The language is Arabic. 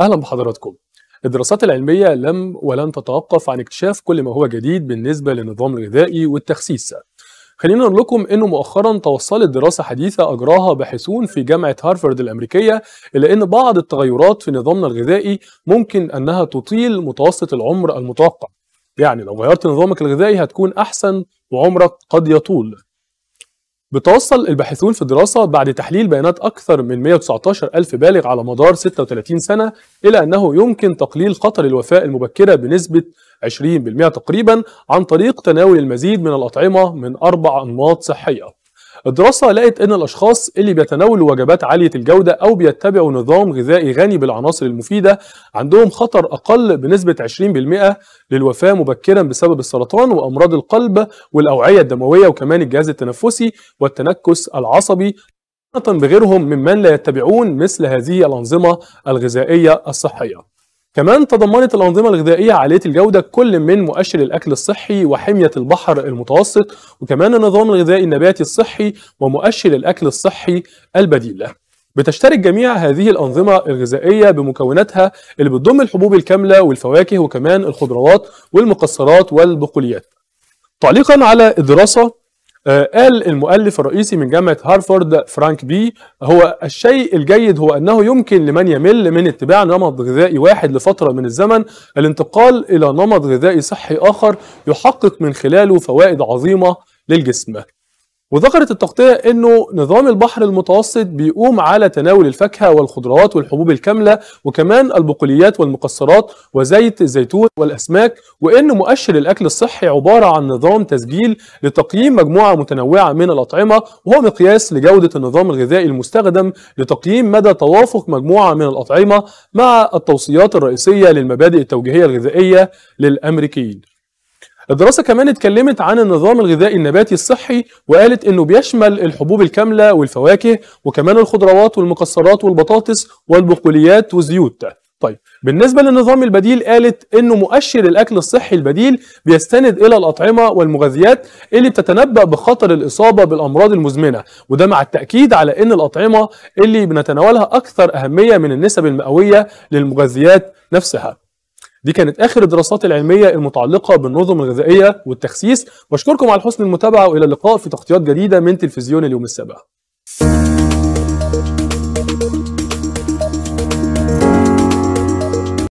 أهلا بحضراتكم الدراسات العلمية لم ولن تتوقف عن اكتشاف كل ما هو جديد بالنسبة للنظام الغذائي والتخسيس خلينا نقول لكم انه مؤخرا توصلت دراسه حديثه اجراها باحثون في جامعه هارفارد الامريكيه الى ان بعض التغيرات في نظامنا الغذائي ممكن انها تطيل متوسط العمر المتوقع يعني لو غيرت نظامك الغذائي هتكون احسن وعمرك قد يطول بتوصل الباحثون في دراسة بعد تحليل بيانات أكثر من 119 ألف بالغ على مدار 36 سنة إلى أنه يمكن تقليل خطر الوفاة المبكرة بنسبة 20% تقريبا عن طريق تناول المزيد من الأطعمة من أربع أنماط صحية الدراسة لقت أن الأشخاص اللي بيتناولوا وجبات عالية الجودة أو بيتبعوا نظام غذائي غني بالعناصر المفيدة عندهم خطر أقل بنسبة 20% للوفاة مبكرا بسبب السرطان وأمراض القلب والأوعية الدموية وكمان الجهاز التنفسي والتنكس العصبي بغيرهم ممن لا يتبعون مثل هذه الأنظمة الغذائية الصحية كمان تضمنت الأنظمة الغذائية عالية الجودة كل من مؤشر الأكل الصحي وحمية البحر المتوسط وكمان النظام الغذائي النباتي الصحي ومؤشر الأكل الصحي البديل بتشترك جميع هذه الأنظمة الغذائية بمكوناتها اللي بتضم الحبوب الكاملة والفواكه وكمان الخضروات والمكسرات والبقوليات تعليقا على الدراسة آه، قال المؤلف الرئيسي من جامعة هارفارد فرانك بي هو الشيء الجيد هو أنه يمكن لمن يمل من اتباع نمط غذائي واحد لفترة من الزمن الانتقال إلى نمط غذائي صحي آخر يحقق من خلاله فوائد عظيمة للجسم وذكرت التغطية أنه نظام البحر المتوسط بيقوم على تناول الفاكهة والخضروات والحبوب الكاملة وكمان البقوليات والمكسرات وزيت الزيتون والأسماك وأن مؤشر الأكل الصحي عبارة عن نظام تسجيل لتقييم مجموعة متنوعة من الأطعمة وهو مقياس لجودة النظام الغذائي المستخدم لتقييم مدى توافق مجموعة من الأطعمة مع التوصيات الرئيسية للمبادئ التوجيهية الغذائية للأمريكيين الدراسة كمان اتكلمت عن النظام الغذائي النباتي الصحي وقالت انه بيشمل الحبوب الكاملة والفواكه وكمان الخضروات والمكسرات والبطاطس والبقوليات والزيوت طيب بالنسبة للنظام البديل قالت انه مؤشر الاكل الصحي البديل بيستند الى الاطعمة والمغذيات اللي بتتنبأ بخطر الاصابة بالامراض المزمنة وده مع التأكيد على ان الاطعمة اللي بنتناولها اكثر اهمية من النسب المئوية للمغذيات نفسها دي كانت آخر الدراسات العلمية المتعلقة بالنظم الغذائية والتخسيس واشكركم على حسن المتابعة وإلى اللقاء في تغطيات جديدة من تلفزيون اليوم السابع